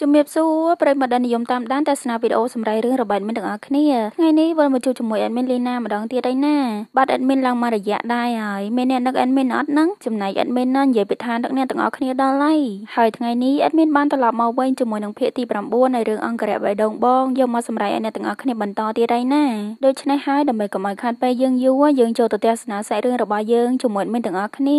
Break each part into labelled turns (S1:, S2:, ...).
S1: ជំរាបសួរប្រិមត្តដែលនិយមតាមដានទស្សនាវីដេអូសម្ដែងរឿងរបាយមិញទាំងអស់គ្នាថ្ងៃនេះវិលមកជួបជាមួយអេដមីនលីណាម្ដងទៀតហើយណាបាទអេដមីនឡើងមករយៈដែរហើយមានអ្នកនឹកអេដមីនអត់ហ្នឹងចំណែកអេដមីនណានិយាយពីឋានទឹកអ្នកទាំងអស់គ្នាដល់ហើយហើយថ្ងៃនេះអេដមីនបានត្រឡប់មកវិញជាមួយនឹងភាគទី9នៃរឿងអង្គរៈបៃដងបងយកមកសម្ដែងឲ្យអ្នកទាំងអស់គ្នាបន្តទៀតហើយណាដូច្នេះហើយដើម្បីកុំឲ្យខាត់ពេលយើងយូរយើងចូលទៅទស្សនាសាច់រឿងរបស់យើងជាមួយអេដមីនទាំងអស់គ្នា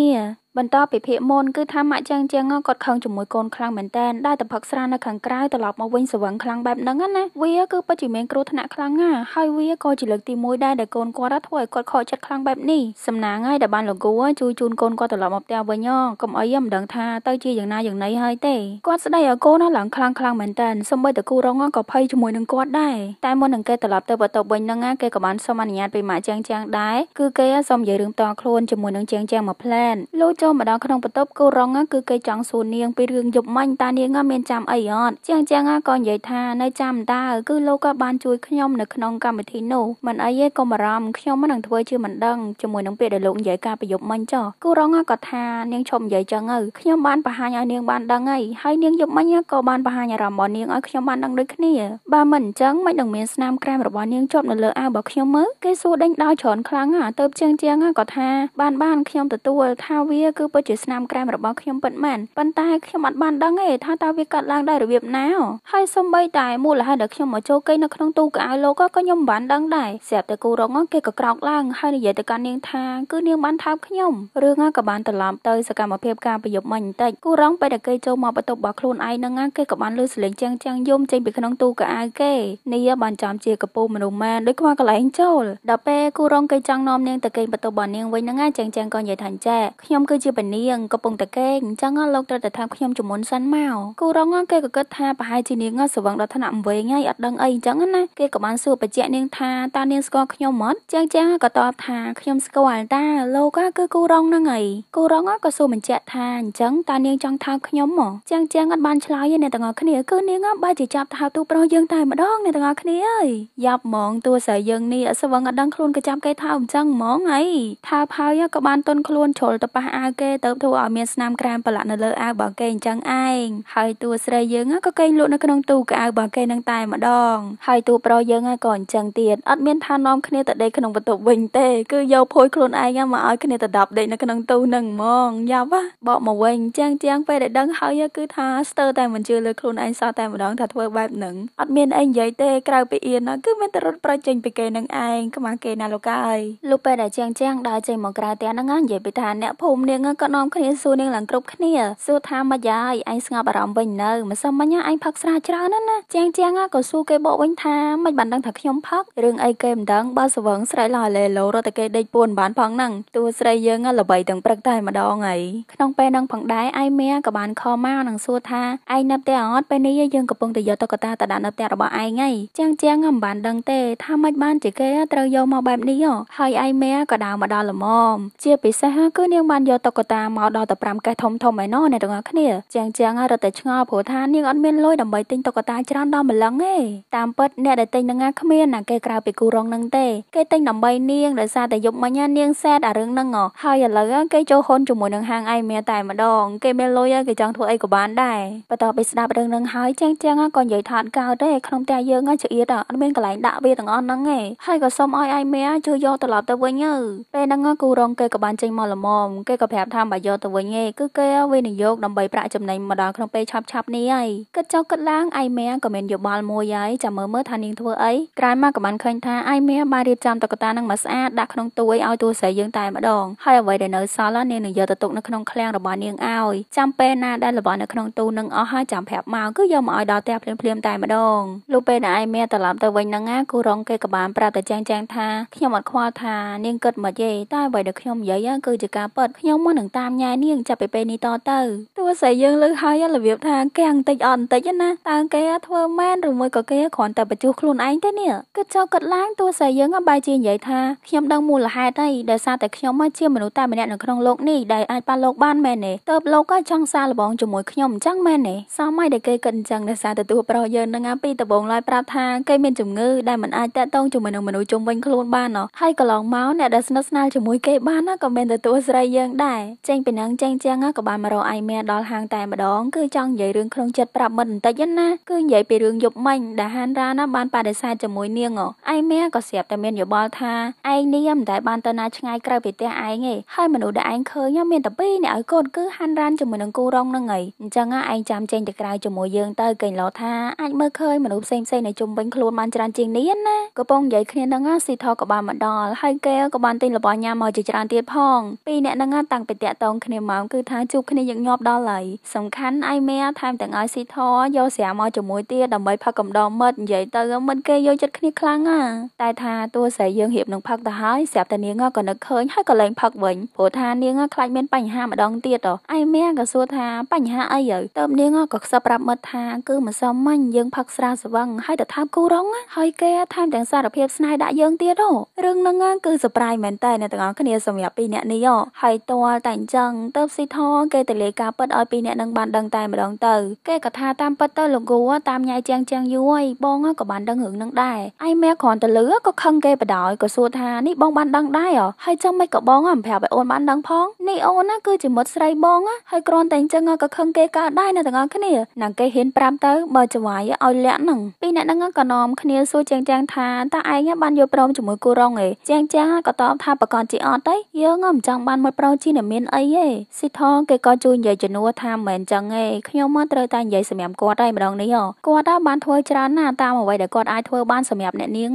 S1: បន្តពីភាកមុនគឺថាម៉ាក់ចាំងជាងគាត់ខឹងជាមួយកូនខ្លាំងមែនតើដែលតផឹកស្រានៅខាងក្រៅត្រឡប់មកវិញស្វឹងខ្លាំងបែបហ្នឹងណាវាគឺពិតជាមានគ្រោះថ្នាក់ខ្លាំងណាស់ហើយវាក៏ជាលើកទី1ដែរដែលកូនគាត់ធ្វើឲ្យគាត់ខកចិត្តខ្លាំងបែបនេះសំណាងហើយដែលបានលោកគូជួយជូនកូនគាត់ត្រឡប់មកផ្ទះវិញកុំអីមិនដឹងថា ទៅជាយ៉ាងណាយ៉ាងណីហើយទេគាត់ស្ដីឲ្យកូនឡើងខ្លាំងខ្លាំងមែនតើសំបីតគូរងក៏ភ័យជាមួយនឹងគាត់ដែរតែមុននឹងគេត្រឡប់ទៅបន្ទប់វិញហ្នឹងគេក៏បានសុំអនុញ្ញាតពីម៉ាក់ចាំងជាងដែរគឺគេសុំនិយាយរឿងតខ្លួនជាមួយនឹងជាងជាងមួយផ្លែនលូចចូលមកដល់ក្នុងបន្ទប់គូរង គឺគេចង់សួរនាងពីរឿងយប់មិញតានាងមានចាំអីអត់ជាងជាងក៏និយាយថានៅចាំតើគឺលោកក៏បានជួយខ្ញុំនៅក្នុងកម្មវិធីនោះមិនអីទេកុំបារម្ភខ្ញុំមិននឹងធ្វើជាមិនដឹងជាមួយនឹងពាក្យដែលលោកនិយាយការប្រយុទ្ធមិញចោះគូរងក៏ថានាងឈប់និយាយចឹងទៅខ្ញុំបានបង្ហាញឲ្យនាងបានដឹងហើយហើយនាងយប់មិញក៏បានបង្ហាញអារម្មណ៍របស់នាងឲ្យខ្ញុំបានដឹងដូចគ្នាបើមិនអញ្ចឹងមិននឹងមានស្នាមក្រែមរបស់នាងជាប់នៅលើអាវរបស់ខ្ញុំមើលគេសួរដេញដោយច្រើនខ្លាំងទៅជាងជាងក៏ថាបានបានខ្ញុំទទួលថាវាគឺពិតជាស្នាមក្រែមរបស់ខ្ញុំពិតមែនប៉ុន្តែខ្ញុំអត់បានដឹងទេថាតើវាកើតឡើងដោយរបៀបណាហើយសំបីតែមូលហេតុដែលខ្ញុំមកចូលគេនៅក្នុងទូកៅលោកក៏ខ្ញុំមិនបានដឹងដែរស្រាប់តែគូរងគេក៏ក្រោកឡើងហើយនិយាយទៅកាន់នាងថាគឺនាងបានថើបខ្ញុំរឿងក៏បានត្រឡប់ទៅសកម្មភាពការប្រយុទ្ធមិញបន្តិចគូរងពេលដែលគេចូលមកបន្ទប់របស់ខ្លួនឯងហ្នឹងគេក៏បានលឺសលេងចាំងចាំងយំចេញពីក្នុងទូកៅគេនីបានចាំជាកពូមនុស្សម៉ានដូចខ្វះកន្លែងចូលដល់ពេលគូរងគេចង់នាំនាងទៅគេងបន្ទប់របស់នាងវិញហ្នឹងចឹងចឹងក៏និយាយថាអញ្ចេះខ្ញុំគឺជាជាបនាងកំពុងតែកេងអញ្ចឹងលោកត្រូវតែតាមខ្ញុំជំមុនសិនមកគូរង គេក៏គិតថាប្រហែលជានាងស្រវឹងដល់ឋានៈអង្វែងហើយអត់ដឹងអីអញ្ចឹងណាគេក៏បានសួរបញ្ជាក់នាងថាតើនាងស្គាល់ខ្ញុំមកចឹងចឹងក៏តបថាខ្ញុំស្គាល់តាលោកគឺគូរងហ្នឹងហើយគូរងក៏សួរបញ្ជាក់ថាអញ្ចឹងតើនាងចង់ថើបខ្ញុំមកចឹងចឹងអត់បានឆ្លើយទេអ្នកទាំងអស់គ្នាគឺនាងបែរជាចាប់ថើបទូប្រុសយើងតែម្ដងអ្នកទាំងអស់គ្នាអើយយ៉ាប់ហ្មងតួស្រីយើងនេះអត់ស្វឹងអត់ដឹងខ្លួនក៏ចាប់គេថើបអញ្ចឹងហ្មងហីថើបហើយក៏បានទុនខ្លួនជ្រុលទៅប៉ះអាវគេទៅធ្វើឲ្យមានស្នាមក្រែមប្រឡាក់នៅលើអាវរបស់គេអញ្ចឹងឯងហើយតួស្រីយើងក៏គេងលក់នៅក្នុងទូកៅអាវរបស់គេនឹងតែម្ដងហើយតួប្រុសយើងក៏អញ្ចឹងទៀតអត់មានថានាំគ្នាទៅដេកក្នុងបន្ទប់វិញទេគឺយកភួយខ្លួនឯងមកឲ្យគ្នាទៅដាប់ដេកនៅក្នុងទូនឹងហ្មងយ៉ាប់បកមកវិញចឹងចឹងពេលដែលដឹងហើយគឺថាស្ទើរតែមិនជឿលើខ្លួនឯងសោះតែម្ដងថាធ្វើបែបហ្នឹងអត់មានអីនិយាយទេក្រៅពីអៀនគឺមានតែរត់ប្រចេញពីគេនឹងឯងខ្មាស់គេណាលោកកាយលោកពេលដែលចឹងចឹងដើរចេញមកក្រៅផ្ទះហ្នឹងនិយាយពីថាអ្នកភូមិនាងក៏នាំគ្នាសួរនាងឡើងគ្រប់គ្នាសួរថាម៉េចយ៉ាយឯងស្ងប់អារម្មណ៍វិញនៅមិនសោះមិញឯងផឹកស្រាច្រើនណាស់ណាជាងជាងក៏សួរគេបកវិញថាមិនបានដឹងថាខ្ញុំផឹករឿងអីគេមិនដឹងបើសវឹងស្រីឡលេឡូរត់តែគេដេកពួនបានផងហ្នឹងតួស្រីយើងល្បីទាំងព្រឹកតែម្ដងហើយក្នុងពេលហ្នឹងផងដែរឯមៀក៏បានខលមកនឹងសួរថាឯងនៅផ្ទះអត់ពេលនេះយើងកំពុងតែយកតុក្កតាទៅដាក់នៅផ្ទះរបស់ឯងហីជាងជាងមិនបានដឹងទេថាមិនបានជាគេត្រូវយកមកបែបនេះហើយឯមៀក៏ដើរមកដល់ល្មមជាពិសេសគឺនាងបានយកតុក្កតាមកដល់តែ5កេសធំធំឯណោះអ្នកទាំងអស់គ្នាជាងជាងរត់តែឆ្ងល់ព្រោះថានាងអត់មានលុយដើម្បីទិញតុក្កតាច្រើនដល់ម្លឹងទេតាមពិតអ្នកដែលទិញនឹងងាគ្មានណាគេក្រៅពីគូរងនឹងទេ គេទិញដើម្បីនាងដោយសារតែយប់មិញនាងសែតអារឿងហ្នឹងហើយឥឡូវគេចូលហ៊ុនជាមួយនឹងហាងឯមេតែម្ដងគេមានលុយគេចង់ធ្វើអីក៏បានដែរបន្ទាប់ពីស្ដាប់រឿងហ្នឹងហើយជាងជាងក៏និយាយថត់កោតទេក្នុងផ្ទះយើងចង្អៀតអត់មានកន្លែងដាក់វាទាំងអស់ហ្នឹងឯងហើយក៏សុំឲ្យឯមេជួយយកត្រឡប់ទៅវិញទៅពេលហ្នឹងគូរងគេក៏បានចេញមកល្មមគេក៏ប្រាប់ថាបើយកទៅវិញឯងគឺគេវិនិយោគដើម្បីប្រាក់ចំណេញមកដល់ក្នុងពេលឆាប់ឆាប់នេះឯងគិតចុះគិតឡើងឯមៀងក៏មានយោបល់មួយឯងចាំមើលមើលថានាងធ្វើអីក្រោយមកក៏បានឃើញថាឯមៀងបានរៀបចំតុក្កតានឹងមកស្អាតដាក់ក្នុងទូឲ្យឲ្យទូស្រីយើងតែម្ដងហើយអ្វីដែលនៅសល់នាងនឹងយកទៅទុកនៅក្នុងឃ្លាំងរបស់នាងឲ្យចាំពេលណាដែលរបស់នៅក្នុងទូនឹងអស់ហើយចាំប្រាប់មកគឺយកមកឲ្យដល់ផ្ទះភ្លាមភ្លាមតែម្ដងលុះពេលដែលឯមៀងត្រឡប់ទៅវិញហ្នឹងណាគូរងគេក៏បានប្រាប់តែចែងចែងថាខ្ញុំអត់ខ្វល់ថានាងគិតមកទេតែអ្វីដែលខ្ញុំនិយាយគឺជាការពិតខ្ញុំមុននឹងតាមញ៉ែនាងចាប់ពីពេលនេះតទៅទោះស្អីយើងលើហើយរបៀបថាគេអន្តិចអត់អន្តិចណាតើគេធ្វើមែនឬមួយក៏គេគ្រាន់តែបញ្ជូសខ្លួនឯងទេនេះគិតចោលគិតឡើងទោះស្អីយើងបែរជានិយាយថាខ្ញុំដឹងមូលហេតុអីដែលសារតែខ្ញុំមកជាមនុស្សតែម្នាក់នៅក្នុងโลกនេះដែលអាចប៉ះโลกបានមែនទេតើបโลกក៏ចង់សារលបងជាមួយខ្ញុំអញ្ចឹងមែនទេសម័យដែលគេគិតអញ្ចឹងដោយសារទទួលប្រុសយើងនឹងពីដំបងឡើយប្រាប់ថាគេមានជំងឺដែលមិនអាចតាក់ទងជាមួយនឹងមនុស្សជុំវិញខ្លួនបានហើយកន្លងមកអ្នកដែលស្និទ្ធស្នាលជាមួយគេបានណាក៏មានទទួលស្រីយើងដែរដែរចេញពីនឹងចេញជាងក៏បានមករកឯមេដល់ហាងតែម្ដងគឺចង់និយាយរឿងក្នុងចិត្តប្រាប់មិត្តបន្តិចណាគឺនិយាយពីរឿងយប់មិញដែលហានរ៉ាណាបានបដិសេធជាមួយនាងឯមេក៏ស្រាប់តែមានយោបល់ថាឯងនេះមិនដែលបានទៅណាឆ្ងាយក្រៅពីផ្ទះឯងទេហើយមនុស្សដែលឯងឃើញមានតែពីរអ្នកឲ្យកូនគឺហានរ៉ានជាមួយនឹងគូរងហ្នឹងឯងអញ្ចឹងឯងចាំចេញទៅក្រៅជាមួយយើងទៅកេងលោថាអាចមើលឃើញមនុស្សផ្សេងផ្សេងនៅជុំវិញខ្លួនបានច្រើនជាងនេះណាកំពុងនិយាយគ្នាហ្នឹងស៊ីថក៏បានមកដល់ហើយកែក៏បានទិញរបស់ញ៉ាំមកជាច្រើនទៀតផងពីរអ្នកហ្នឹងតាំងងពីតាក់តងគ្នាមកគឺថាជួបគ្នាយើងញាប់ដល់ហើយសំខាន់អៃមែថែមទាំងឲ្យស៊ីធរយកស្រាមកជាមួយទៀតដើម្បីផឹកកំដរមិត្តនិយាយទៅមិត្តគេយកចិត្តគ្នាខ្លាំងណាតែថាតួស្រីយើងរៀបនឹងផឹកទៅហើយស្រាប់តែនាងក៏នឹកឃើញហើយក៏លែងផឹកវិញព្រោះថានាងខ្លាចមានបញ្ហាម្ដងទៀតអៃមែក៏សួរថាបញ្ហាអីហើយតើនាងក៏ខ្សឹបប្រាប់មិត្តថាគឺមិនសមមាញ់យើងផឹកស្រាស្វឹងហើយទៅថាមគូរងហើយគេថែមទាំងសារភាពស្នេហ៍ដាក់យើងទៀតរឿងហ្នឹងគឺ surprise មែនតើអ្នកទាំងអស់គ្នាសម្រាប់ពីរអ្នកនេះហើយតើល់តែអញ្ចឹងទៅស៊ីធគេទៅលេខការពិតឲ្យពីអ្នកនឹងបានដឹងតែម្ដងទៅ គេក៏ថាតាមពិតទៅលោកគូតាមញ៉ៃជាងជាងយូរហើយបងក៏បានដឹងរឿងនឹងដែរឯម៉ែគ្រាន់តែលឺក៏ខឹងគេបដ ாய் ក៏សួរថានេះបងបានដឹងដែរហើយចាំមិនក៏បងមិនប្រាប់ឲ្យអូនបានដឹងផងនេះអូនណាគឺជាមុតស្រីបងហើយគ្រាន់តែអញ្ចឹងក៏ខឹងគេកើតដែរនៅទាំងអស់គ្នាណាគេហ៊ានប្រាប់ទៅបើចវាយឲ្យលាក់នឹងពីអ្នកនឹងក៏នាំគ្នាសួរជាងជាងថាតើឯងបានយល់ព្រមជាមួយគូរងឯងជាងជាងក៏តបថាប្រកាសជាអត់ទេយើងមិនចង់បានមុតប្រុសជាអ្នកមិនមានអីទេស៊ីថងគេក៏ជួយនិយាយជំនួសថាមិនចឹងទេខ្ញុំមកត្រូវតែនិយាយសម្រាប់គាត់ហើយម្ដងនេះគាត់ដល់បានធ្វើច្រើនណាស់តាមអ្វីដែលគាត់អាចធ្វើបានសម្រាប់អ្នកនាង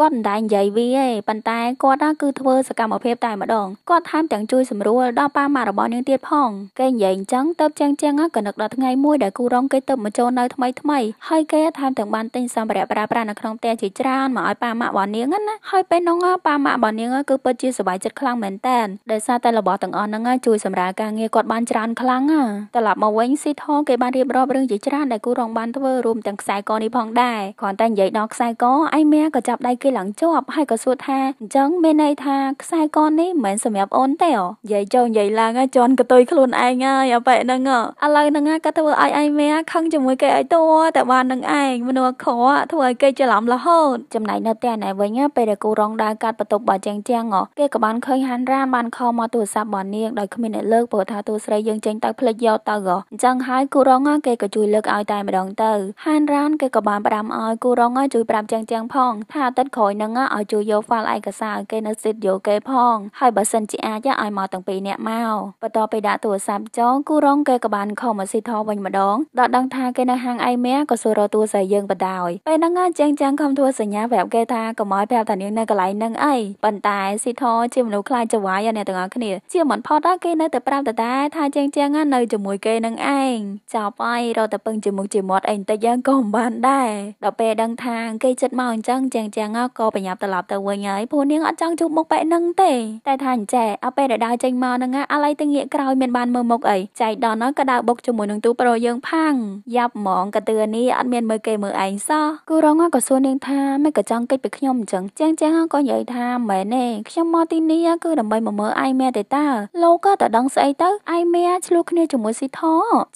S1: គាត់មិនដែរនិយាយវាទេប៉ុន្តែគាត់ដល់គឺធ្វើសកម្មភាពតែម្ដងគាត់ថែមទាំងជួយសម្រួលដល់ប៉ាម៉ារបស់នាងទៀតផង គេនិយាយអញ្ចឹងទៅចាំងចាំងក៏នឹកដល់ថ្ងៃមួយដែលគូរងគេទៅមកចូលនៅថ្មីថ្មីហើយគេថែមទាំងបានទិញសម្ភារៈប្រើប្រាស់នៅក្នុងផ្ទះជាច្រើនមកឲ្យប៉ាម៉ាក់របស់នាងណាហើយពេលនោះប៉ាម៉ាក់របស់នាងគឺពិតជាសប្បាយចិត្តខ្លាំងមែនតើដោយសារតែរបស់ទាំងអអស់ហ្នឹងជួយសម្រាលការងារគាត់បានច្រើនខ្លាំងត្រឡប់មកវិញស៊ីថងគេបានរៀបរាប់រឿងជាច្រើនដែលគូរងបានធ្វើរួមទាំងខ្សែកនេះផងដែរគ្រាន់តែនិយាយដល់ខ្សែកឯមែក៏ចាប់ដៃគេឡើងជាប់ហើយក៏សួរថាអញ្ចឹងមានន័យថាខ្សែកនេះមិនមែនសម្រាប់អូនទេអូនិយាយចូលនិយាយឡើងជន់កតុយខ្លួនឯងហើយអបែហ្នឹងឥឡូវហ្នឹងក៏ធ្វើឲ្យឯមែខឹងជាមួយគេឲ្យតัวតែបាននឹងឯងមនុស្សខរធ្វើឲ្យគេច្រឡំរហូតចំណែកនៅផ្ទះណែវិញពេលដែលគូរងដើរកាត់បន្ទប់បើចាំងចាំងគេក៏បានឃើញហានរាមបានខលមកទូរស័ព្ទបននាងដោយគ្មានអ្នកលើកព្រោះថាតួស្រីយើងចេញទៅភ្លេចយកទៅអញ្ចឹងហើយគូរងគេក៏ជួយលើកឲ្យតែម្ដងទៅហានរ៉ានគេក៏បានផ្ដាំឲ្យគូរងជួយប្រាប់ចាំងចាំងផងថាអាទិត្យក្រោយនឹងឲ្យជួយយកហ្វាល់ឯកសារឲ្យគេនៅស្ទីឌីយោគេផងហើយបើសិនជាអាចឲ្យមកទាំងពីរនាក់មកបន្ទាប់ពីដាក់ទូរស័ព្ទចងគូរងគេក៏បានខំមកស៊ីថវិញម្ដងដល់ដឹងថាគេនៅហាងអីមែក៏សួររកទូរស័ព្ទយើងបណ្ដោយពេលហ្នឹងចាំងចាំងខំធ្វើសញ្ញាប្រាប់គេថាកុំឲ្យប្រាប់ថានាងនៅកន្លែងហ្នឹងអីប៉ុន្តែស៊ីថជាមនុស្សខ្លាចចវាយអ្នកទាំងអស់គ្នាជាមិនត់ផុតគេនៅតែប្រាប់តតែថាជាងជាងនៅជាមួយគេនឹងឯងចប់ហើយរកតែពឹងជាមួយជាមាត់អីបន្តិចយ៉ាងក៏មិនបានដែរដល់ពេលដឹងថាគេចិត្តមកអញ្ចឹងជាងជាងក៏ប្រញាប់ត្រឡប់ទៅវិញហើយព្រោះនាងអត់ចង់ជួបមុខបែកនឹងទេតែថាអញ្ចេះអពេលដែលដើរចេញមកនឹងអាឡៃទៅងាកក្រោយមានបានមើលមុខអីចៃដនក៏ដើរបុកជាមួយនឹងទូប្រូយើងផាំងយ៉ាប់ហ្មងកតឿនេះអត់មានមើលគេមើលឯងសោះគូរងក៏សួរនាងថាមិនក៏ចង់គេចពីខ្ញុំអញ្ចឹងជាងជាងក៏និយាយថាមែនទេខ្ញុំមកទីនេះគឺដើម្បីមកមើលឯងមែនទេតើលោកក៏តដឹងស្អីទៅអៃមេឆ្លោះគ្នាជាមួយស៊ីថ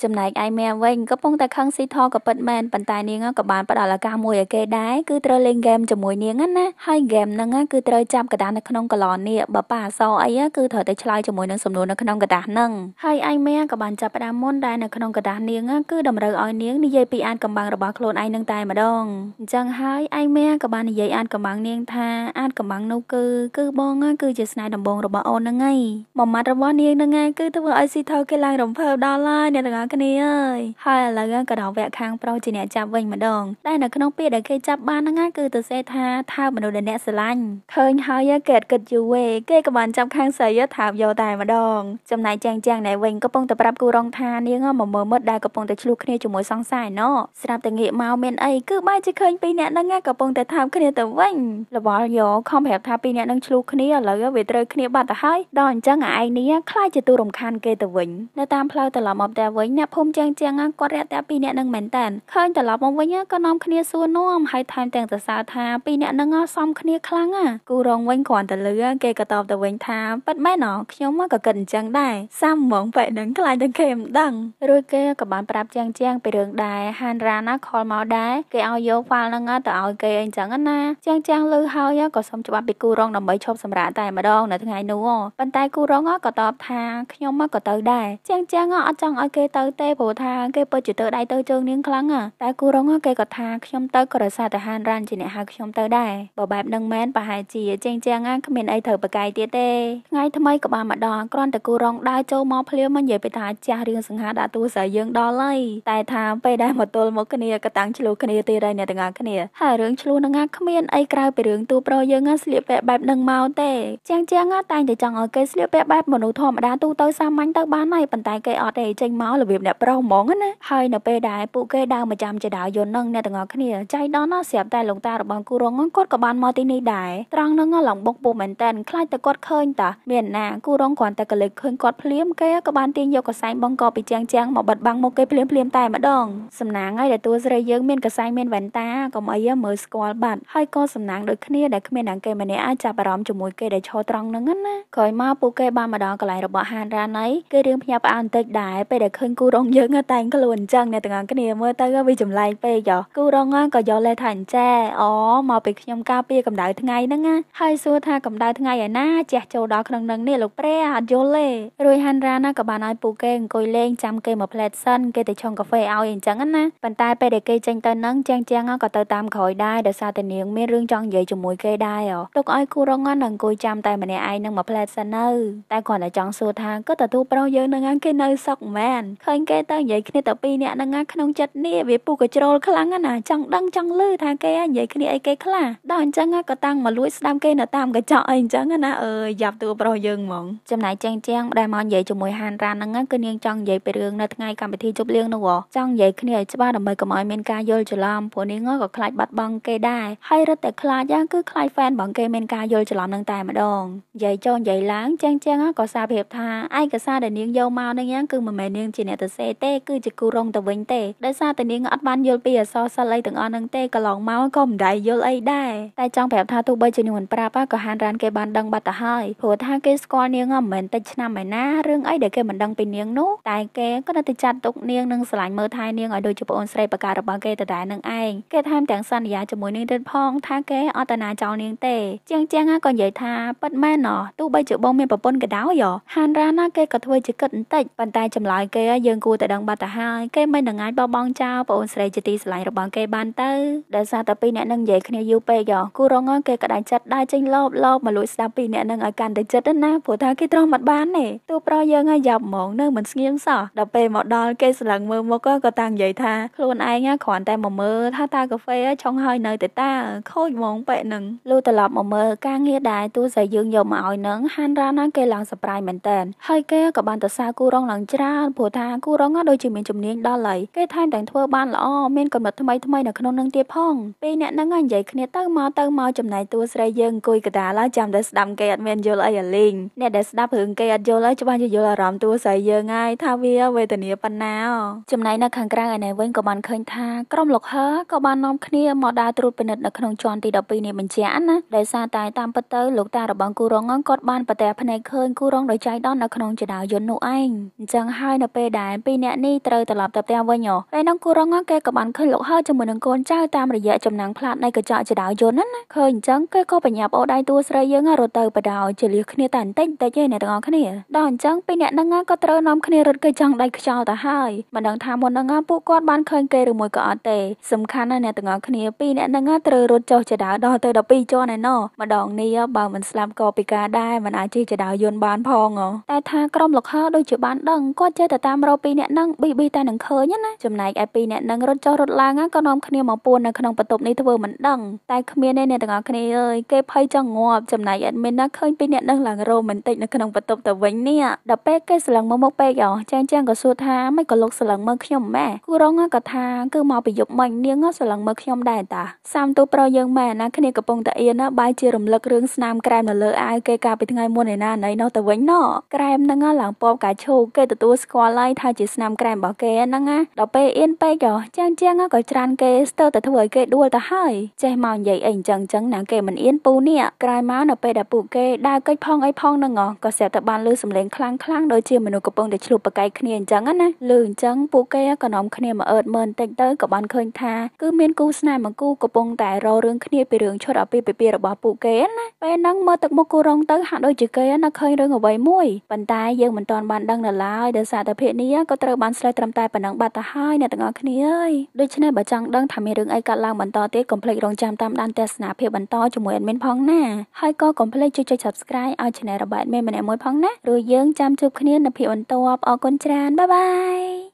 S1: ចំណែកអៃមេវិញក៏ប៉ុន្តែខឹងស៊ីថក៏ពិតមែនប៉ុន្តែនាងក៏បានផ្ដល់ឱកាសមួយឲ្យគេដែរគឺត្រូវលេងហ្គេមជាមួយនាងណាហើយហ្គេមហ្នឹងគឺត្រូវចាប់កដានៅក្នុងកឡននេះបើប៉ាអសអីគឺត្រូវតែឆ្លើយជាមួយនឹងសំណួរនៅក្នុងกระดาษហ្នឹងហើយអៃមេក៏បានចាប់ផ្ដើមមុនដែរនៅក្នុងกระดาษនាងគឺតម្រូវឲ្យនាងនិយាយពីអានកំបាំងរបស់ខ្លួនឯងនឹងតែម្ដងអញ្ចឹងហើយអៃមេក៏បាននិយាយអានកំបាំងនាងថាអានកំបាំងនោះគឺគឺបងគឺជាស្នាដៃដំបងរបស់អូនហ្នឹងឯងមួយម៉ាត់ត្តិរបស់នាងនឹងឯងគឺធ្វើឲ្យស៊ីថៅគេឡើងរំភើបដល់ឡើយអ្នកទាំងអស់គ្នាអើយហើយឥឡូវក៏ដល់វគ្គខាងប្រុសជាអ្នកចាប់វិញម្ដងតែនៅក្នុងពាក្យដែលគេចាប់បានហ្នឹងគឺទៅសេថាថើបមនុស្សដែលអ្នកស្រឡាញ់ឃើញហើយគេគិតយូរឯងគេក៏បានចាប់ខាងស្រីថើបយកតែម្ដងចំណែកចាំងចាំងណែវិញកំពុងតែប្រាប់គូរងថានាងមកមើលមុតដែលកំពុងតែឆ្លុះគ្នាជាមួយសង្សារឯណោះស្រាប់តែងាកមកមានអីគឺបែរជាឃើញពីរអ្នកហ្នឹងកំពុងតែថើបគ្នាទៅវិញលវលយោខំប្រាប់ថាពីរអ្នកហ្នឹងឆ្លុះគ្នាឥឡូវវាត្រូវគ្នាបាត់ទៅហើយដល់អញ្ចឹងឯងនាខ្លាចជាទូរំខានគេទៅវិញនៅតាមផ្លូវត្រឡប់មកតែវិញអ្នកភូមិជាងជាងគាត់រាក់តែពីរអ្នកនឹងមែនតែនឃើញត្រឡប់មកវិញក៏នាំគ្នាសួរនាំហើយថែមទាំងសរសើរថាពីរអ្នកនឹងសំគ្នាខ្លាំងណាគូរងវិញគ្រាន់តែលឺគេក៏តបទៅវិញថាប៉ិតមែនអ្ហ៎ខ្ញុំក៏គិតអញ្ចឹងដែរសាមហ្មងបែបនឹងខ្លាចទាំងគេមិនដឹងរួចគេក៏បានប្រាប់ជាងជាងពីរឿងដែរហានរ៉ាណាខលមកដែរគេឲ្យយកវ៉ាល់ហ្នឹងទៅឲ្យគេអញ្ចឹងណាជាងជាងលឺហើយក៏សុំច្បាប់ពីគូរងដើម្បីឈប់សម្រាកតែម្ដងនៅថ្ងៃនោះប៉ុន្តែគូរងក៏តបថាខ្ញុំមកក៏ទៅដែរជាងជាងអត់ចង់ឲ្យគេទៅទេព្រោះថាគេពិតជាទៅដៃទៅជើងនាងខ្លាំងតែគូរងគេក៏ថាខ្ញុំទៅក៏រសាតាហានរ៉ានជាអ្នកហៅខ្ញុំទៅដែរបើបែបនឹងមែនប្រហែលជាជាងជាងគ្មានអីត្រូវប្រកាយទៀតទេថ្ងៃថ្មីក៏បានម្ដងគ្រាន់តែគូរងដើរចូលមកភ្លាមមកនិយាយពីថាចាស់រឿងសង្ហាដាក់ទូស្រីយើងដល់ហើយតែថាពេលដែលមកទល់មកគ្នាក៏តាំងឆ្លោះគ្នាទៀតហើយអ្នកទាំងអស់គ្នាហើយរឿងឆ្លោះនឹងគ្មានអីក្រៅពីរឿងទូប្រុសយើងស្លៀកពាក់បែបនឹងមកទេជាងជាងតែងតែចង់ឲ្យគេស្លៀកពាក់បែបមនុស្សធម្មតាទូទៅសាមញ្ញទៅបានហើយប៉ុន្តែគេអត់ទេចេញមករបៀបអ្នកប្រុសហ្មងណាហើយនៅពេលដែលពួកគេដើរមកចាំចេដាយន់នឹងអ្នកទាំងអស់គ្នាចៃដន្យណាស់ស្រាប់តែលោកតារបស់គូរងគាត់ក៏បានមកទីនេះដែរត្រង់នឹងឡងបុកពូមែនតែនខ្លាចតែគាត់ឃើញតាមានណាគូរងគ្រាន់តែកលេចឃើញគាត់ភ្លាមគេក៏បានទាញយកកសែងបង្កពីជាងជាងមកបិទបាំងមុខគេភ្លាមភ្លាមតែម្ដងសំណាងហើយដែលតួស្រីយើង មានកសែងមានវ៉ែនតាកុំអីមើលស្គាល់បាត់ហើយក៏សំណាងដូចគ្នាដែលគ្មានអ្នកគេម្នាក់អាចចាប់អារម្មណ៍ជាមួយគេដែលឈរត្រង់នឹងណាក្រោយមកពួកគេបានម្ដងកន្លែងរបស់ហានរ៉ាណៃគេរៀងភ្ញាក់ផ្អើលបន្តិចដែរពេលដែលឃើញគូរងយើងតែងខ្លួនអញ្ចឹងអ្នកទាំងអស់គ្នាមើលទៅវាចម្លែកពេកយោគូរងក៏យកលេសថាអញ្ចែអូមកពីខ្ញុំការពារកម្ដៅថ្ងៃហ្នឹងណាហើយសួរថាកម្ដៅថ្ងៃឯណាជះចូលដល់ក្នុងនឹងនេះលោកព្រះអត់យល់ទេរួយហានរ៉ាណាក៏បានឲ្យពូគេអង្គុយលេងចាំគេមកផ្លែតសិនគេទៅឆុងកាហ្វេឲ្យអញ្ចឹងណាប៉ុន្តែពេលដែលគេចេញទៅនឹងជាងជាងក៏ទៅតាមក្រោយដែរដោយសារតែនាងមានរឿងចង់និយាយជាមួយគេដែរទុកឲ្យគូរងនឹងអង្គុយចាំតែម្នាក់ឯងនឹងមកផ្លែតសិននៅតែគ្រាន់តែចង់សួរថាក៏ទទួលប្រុសយើងនឹងហ្នឹងគេនៅសុកមែនឃើញគេទៅនិយាយគ្នាទៅពីរនាក់ហ្នឹងណាក្នុងចិត្តនេះវាពុះកជ្រោលខ្លាំងណាចង់ដឹងចង់លឺថាគេនិយាយគ្នាអីគេខ្លះដល់អញ្ចឹងក៏តាំងមកលួចស្ដាំគេនៅតាមកញ្ចក់អីអញ្ចឹងណាអើយយ៉ាប់ទួប្រុសយើងហ្មងចំណាយចែងចៀងដែលមកនិយាយជាមួយហានរ៉ានហ្នឹងគឺនាងចង់និយាយពីរឿងនៅថ្ងៃកម្មវិធីជប់លៀងនោះចង់និយាយគ្នាឲ្យច្បាស់ដើម្បីកុំឲ្យមានការយល់ច្រឡំព្រោះនាងក៏ខ្លាចបាត់បង់គេដែរហើយរត់តែខ្លាចហ្នឹងគឺខ្លាច fan បងគេមានការយល់ច្រឡំនឹងតែម្ដងនិយាយចូលនិយាយឡើងចែងចៀងក៏សារភាពថាឯកសារដែលនាងយកមកនឹងយ៉ាងគឺមិនមែននាងជាអ្នកទៅសេទេគឺជាគូរងទៅវិញទេដោយសារតែនាងអត់បានយល់ពីអសរសិល្ប៍អីទាំងអស់នឹងទេក៏ឡងមកក៏មិនដែរយល់អីដែរតែចង់ប្រាប់ថាទោះបីជានាងមិនប្រាប់ក៏ហានរ៉ានគេបានដឹងបាត់ទៅហើយព្រោះថាគេស្គាល់នាងមិនមែនតិចឆ្នាំឯណារឿងអីដែលគេមិនដឹងពីនាងនោះតែគេក៏នៅតែចាត់ទុកនាងនឹងស្រឡាញ់មើលថែនាងឲ្យដូចជាប្អូនស្រីប្រការរបស់គេទៅតែនឹងឯងគេថែមទាំងសន្យាជាមួយនាងទៀតផងថាគេអត់តាណាចោលនាងទេជាងជាងក៏និយាយថាពិតមែនណោះទោះបីជាបងមានប្រពន្ធក៏ដោយហើយហានរ៉ាណាគេក៏ធ្វើជាគិតបន្តិចប៉ុន្តែចម្លើយគេយើងគួរតែដឹងបាត់ទៅហើយគេមិននឹងអាចបោះបង់ចោលប្អូនស្រីជាទីស្រឡាញ់របស់គេបានទៅដោយសារតែពីរអ្នកនឹងនិយាយគ្នាយូរពេកយោគូរង គេក៏ដាច់ចិត្តដែរចេញលបលបមកលួចស្ដាប់ពីរអ្នកនឹងឲ្យកាន់តែចិត្តណាព្រោះថាគេត្រង់មិនបានទេទោះប្រយើងឲ្យយ៉ាប់ហ្មងនៅមិនស្ងៀមសោះដល់ពេលមកដល់គេស្លឹងមើលមកក៏តាំងនិយាយថាខ្លួនឯងគ្រាន់តែមកមើលថាតាកាហ្វេឆុងហើយនៅតែតាខូចហ្មងពេលហ្នឹងលុះត្រឡប់មកមើលការងារដែរទោះស្រីយើងយកមកឲ្យនឹងហានរ៉ាណាគេឡើងសប្រៃមែនតែនហើយគេក៏បានទៅសារគូរងឡើងច្រើនព្រោះថាគូរងដូចជាមានជំនាញដល់ហើយគេថែមទាំងធ្វើបានល្អមានកំណត់ថ្មីថ្មីនៅក្នុងនឹងទៀតផងពីរអ្នកហ្នឹងនិយាយគ្នាទៅមកទៅមកចំណែកតួស្រីយើងអង្គុយកដាឡើយចាំតែស្ដាប់គេអត់មានយល់អីអាលីងអ្នកដែលស្ដាប់រឿងគេអត់យល់ហើយច្បាស់ជាយល់អារម្មណ៍តួស្រីយើងហើយថាវាវេទនាប៉ុណ្ណាចំណែកនៅខាងក្រៅឯណេះវិញក៏បានឃើញថាក្រុមលោកហឺក៏បាននាំគ្នាមកដើរត្រួតពិនិត្យនៅក្នុងជាន់ទី12នេះបញ្ជាក់ណាដោយសារតែតាមពិតទៅលោកតារបស់គូរងគាត់បានប្រទះភ្នែកឃើញគូូរងដោយចៃដន្យនៅក្នុងចដាវយន្តនោះឯងអញ្ចឹងហើយនៅពេលដែលពីរអ្នកនេះត្រូវត្រឡប់ទៅផ្ទះវិញពេលនោះគូរងគេក៏បានឃើញលោកហើជាមួយនឹងកូនចៅតាមរយៈចំណាំងផ្លាតនៃកញ្ចក់ចដាវយន្តណាឃើញអញ្ចឹងគេក៏បញ្ញាប់អូដៃតួស្រីយើងរត់ទៅបដោយជលៀសគ្នាតែបន្តិចបន្តិចឯអ្នកទាំងអស់គ្នាដល់អញ្ចឹងពីរអ្នកហ្នឹងក៏ត្រូវនាំគ្នារត់គេចង់ដៃខ្យល់ទៅហើយមិនដឹងថាមុនហ្នឹងពួកគាត់បានឃើញគេឬមួយក៏អត់ទេសំខាន់ណាស់អ្នកទាំងអស់គ្នាពីរអ្នកហ្នឹងត្រូវរត់ចុះចដាវដល់ទៅ12ជាន់ឯណោះម្ដងនេះបើមិនស្លាប់ក៏ពិការដែរមិនអាចជិះចដាវយន្តបានបានផងតែថាក្រុមលោកហៅដូចជាបានដឹងគាត់ចេះតែតាមរកពីអ្នកនឹងប៊ីប៊ីតែនឹងឃើញណាចំណែកឯពីអ្នកនឹងរត់ចុះរត់ឡើងក៏នាំគ្នាមកពួននៅក្នុងបន្ទប់នេះធ្វើមិនដឹងតែគ្មានទេអ្នកទាំងអស់គ្នាអើយគេភ័យចង់ងាប់ចំណែកអេដមីនណាឃើញពីអ្នកនឹងឡើងរោមបន្តិចនៅក្នុងបន្ទប់ទៅវិញនេះដល់ពេលគេស្លឹងមើលមកពេកអចែងចែងក៏សួរថាមិនក៏លោកស្លឹងមើលខ្ញុំម៉ែគូរងក៏ថាគឺមកពីយប់មិញនាងស្លឹងមើលខ្ញុំដែរតាសាមទូប្រុសយើងម៉ែណាគ្នាកំពុងតែអៀនណាបាយជារំលឹករឿងស្នាមក្រែមនៅលើអាវគេកាលពីថ្ងៃមុនឯណាណៃនោះទៅវិញណក្រែមហ្នឹងឡើងពណ៌កាឈូគេទទួលស្គាល់ហើយថាជាស្នាមក្រែមរបស់គេហ្នឹងណាដល់ពេលអៀនពេកចាំងជាងក៏ច្រានគេស្ទើរតែធ្វើឲ្យគេដួលទៅហើយចេះមកនិយាយអីអញ្ចឹងអញ្ចឹងណាគេមិនអៀនពូនេះក្រែមកនៅពេលដែលពួកគេដើរកិច្ចផងអីផងហ្នឹងក៏ស្រាប់តែបានលឺសំឡេងខ្លាំងខ្លាំងដូចជាមនុស្សកំពុងតែឈ្លោះប្រកែកគ្នាអញ្ចឹងណាលឺអញ្ចឹងពួកគេក៏នាំគ្នាមកអឺតមើលបន្តិចទៅក៏បានឃើញថាគឺមានគូស្នេហ៍មួយគូកំពុងតែរោរឿងគ្នាពីរឿងឈុតអពាហ៍ពិពាហ៍របស់ពួកគេណាពេលហ្នឹងមើលទឹកមុខគូរងទៅហាក់ដូចជាគេណាឃើញរឿងអ្វីមួយប៉ុន្តែយើងមិនទាន់បានដឹងនៅឡើយដោយសារតែភាគនេះក៏ត្រូវបានស្លេះត្រឹមតែប៉ុណ្ណឹងបាត់ទៅហើយអ្នកទាំងអស់គ្នាអើយដូច្នេះបើចង់ដឹងថាមានរឿងអីកើតឡើងបន្តទៀតកុំភ្លេចរងចាំតាមដានទស្សនាភាពបន្តជាមួយ admin ផងណាហើយក៏កុំភ្លេចជួយចុច subscribe ឲ្យ channel របស់ admin ម្នាក់មួយផងណារួចយើងចាំជួបគ្នានៅភាពបន្តអរគុណច្រើនបាយបាយ